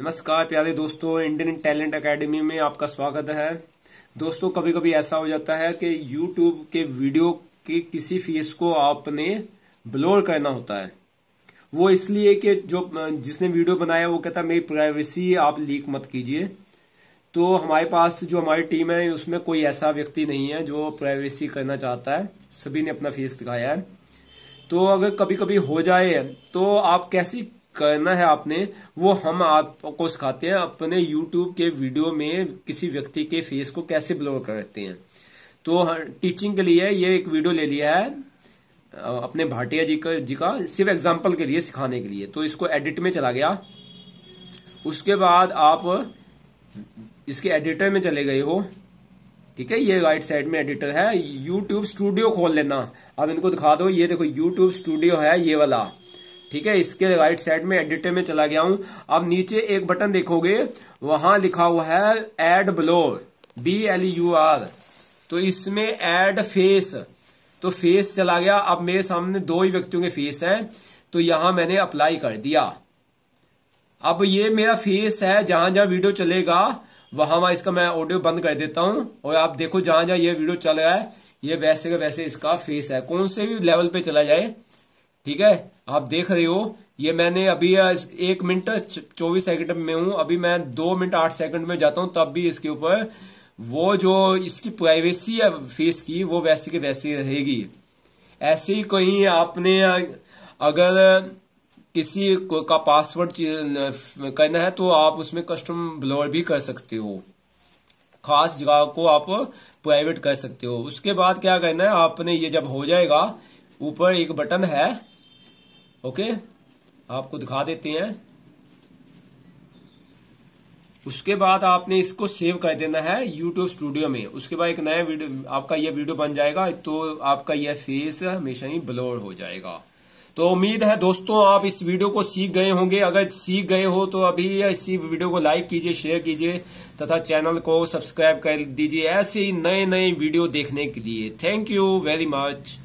नमस्कार प्यारे दोस्तों इंडियन टैलेंट एकेडमी में आपका स्वागत है दोस्तों कभी कभी ऐसा हो जाता है कि यूट्यूब के वीडियो के किसी फीस को आपने ब्लोर करना होता है वो इसलिए कि जो जिसने वीडियो बनाया वो कहता है मेरी प्राइवेसी आप लीक मत कीजिए तो हमारे पास जो हमारी टीम है उसमें कोई ऐसा व्यक्ति नहीं है जो प्राइवेसी करना चाहता है सभी ने अपना फेस दिखाया है तो अगर कभी कभी हो जाए तो आप कैसी करना है आपने वो हम आपको सिखाते हैं अपने यूट्यूब के वीडियो में किसी व्यक्ति के फेस को कैसे ब्लोर करते हैं तो टीचिंग के लिए ये एक वीडियो ले लिया है अपने भाटिया जी का जी का सिर्फ एग्जाम्पल के लिए सिखाने के लिए तो इसको एडिट में चला गया उसके बाद आप इसके एडिटर में चले गए हो ठीक है ये राइट साइड में एडिटर है यूट्यूब स्टूडियो खोल लेना अब इनको दिखा दो ये देखो यूट्यूब स्टूडियो है ये वाला ठीक है इसके राइट साइड में एडिटर में चला गया हूं अब नीचे एक बटन देखोगे वहां लिखा हुआ है add blur B L U R तो इसमें एड फेस तो फेस चला गया अब मेरे सामने दो ही व्यक्तियों के फेस हैं तो यहां मैंने अप्लाई कर दिया अब ये मेरा फेस है जहां जहां वीडियो चलेगा वहां वहां इसका मैं ऑडियो बंद कर देता हूं और आप देखो जहां जहां ये वीडियो चल रहा है ये वैसे का वैसे इसका फेस है कौन से भी लेवल पे चला जाए ठीक है आप देख रहे हो ये मैंने अभी एक मिनट चौबीस सेकंड में हूं अभी मैं दो मिनट आठ सेकंड में जाता हूं तब भी इसके ऊपर वो जो इसकी प्राइवेसी है फेस की वो वैसी की वैसी रहेगी ऐसे ही कहीं आपने अगर किसी का पासवर्ड करना है तो आप उसमें कस्टम ब्लोर भी कर सकते हो खास जगह को आप प्राइवेट कर सकते हो उसके बाद क्या करना है आपने ये जब हो जाएगा ऊपर एक बटन है ओके आपको दिखा देते हैं उसके बाद आपने इसको सेव कर देना है यूट्यूब स्टूडियो में उसके बाद एक नया वीडियो आपका यह वीडियो बन जाएगा तो आपका यह फेस हमेशा ही ब्लोर हो जाएगा तो उम्मीद है दोस्तों आप इस वीडियो को सीख गए होंगे अगर सीख गए हो तो अभी इसी वीडियो को लाइक कीजिए शेयर कीजिए तथा चैनल को सब्सक्राइब कर दीजिए ऐसे ही नए नए वीडियो देखने के लिए थैंक यू वेरी मच